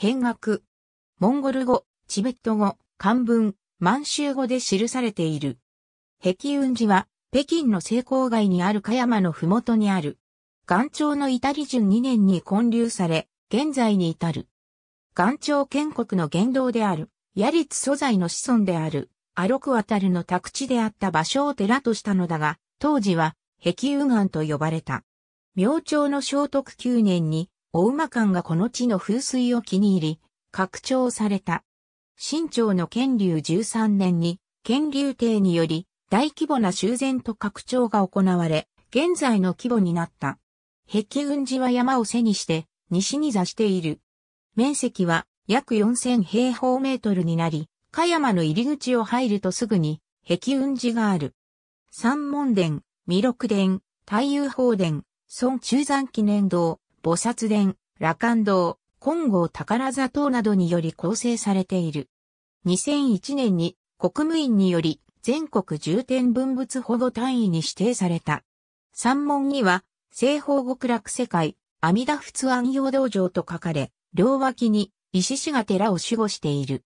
変額。モンゴル語、チベット語、漢文、満州語で記されている。壁雲寺は、北京の西郊外にある香山のふもとにある。元朝の至り順2年に建立され、現在に至る。元朝建国の元老である、ヤリツ素材の子孫である、アロクワタルの宅地であった場所を寺としたのだが、当時は、壁雲岩と呼ばれた。明朝の聖徳9年に、大馬館がこの地の風水を気に入り、拡張された。清朝の建立13年に、建立帝により、大規模な修繕と拡張が行われ、現在の規模になった。壁雲寺は山を背にして、西に座している。面積は約4000平方メートルになり、加山の入り口を入るとすぐに、壁雲寺がある。三門殿、弥勒殿、太遊宝殿、孫中山記念堂、菩薩殿、羅漢堂、金剛宝座等などにより構成されている。2001年に国務院により全国重点文物保護単位に指定された。山門には、西方極楽世界、阿弥陀仏安養道場と書かれ、両脇に石師が寺を守護している。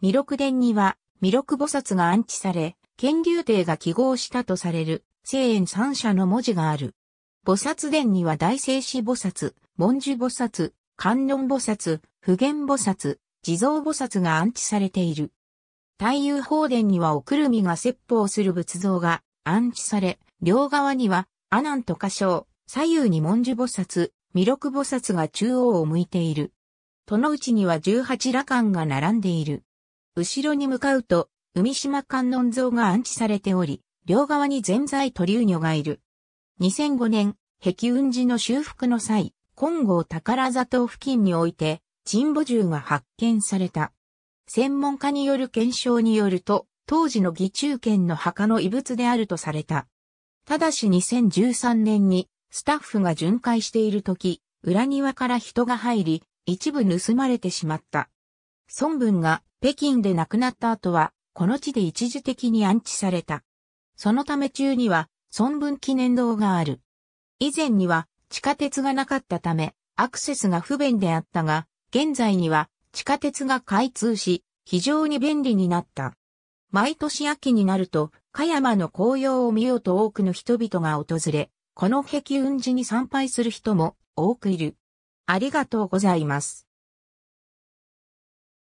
弥勒殿には、弥勒菩薩が安置され、天竜帝が記号したとされる、聖縁三社の文字がある。菩薩殿には大聖子菩薩、文殊菩薩、観音菩薩、普賢菩薩、地蔵菩薩が安置されている。太遊法殿にはおくるみが説法する仏像が安置され、両側には阿南と歌唱、左右に文殊菩薩、弥勒菩薩が中央を向いている。戸の内には十八羅漢が並んでいる。後ろに向かうと、海島観音像が安置されており、両側に全財鳥羽女がいる。2005年、壁雲寺の修復の際、金剛宝座島付近において、沈母銃が発見された。専門家による検証によると、当時の義中県の墓の遺物であるとされた。ただし2013年に、スタッフが巡回している時、裏庭から人が入り、一部盗まれてしまった。孫文が北京で亡くなった後は、この地で一時的に安置された。そのため中には、孫文記念堂がある。以前には地下鉄がなかったため、アクセスが不便であったが、現在には地下鉄が開通し、非常に便利になった。毎年秋になると、加山の紅葉を見ようと多くの人々が訪れ、この壁雲寺に参拝する人も多くいる。ありがとうございます。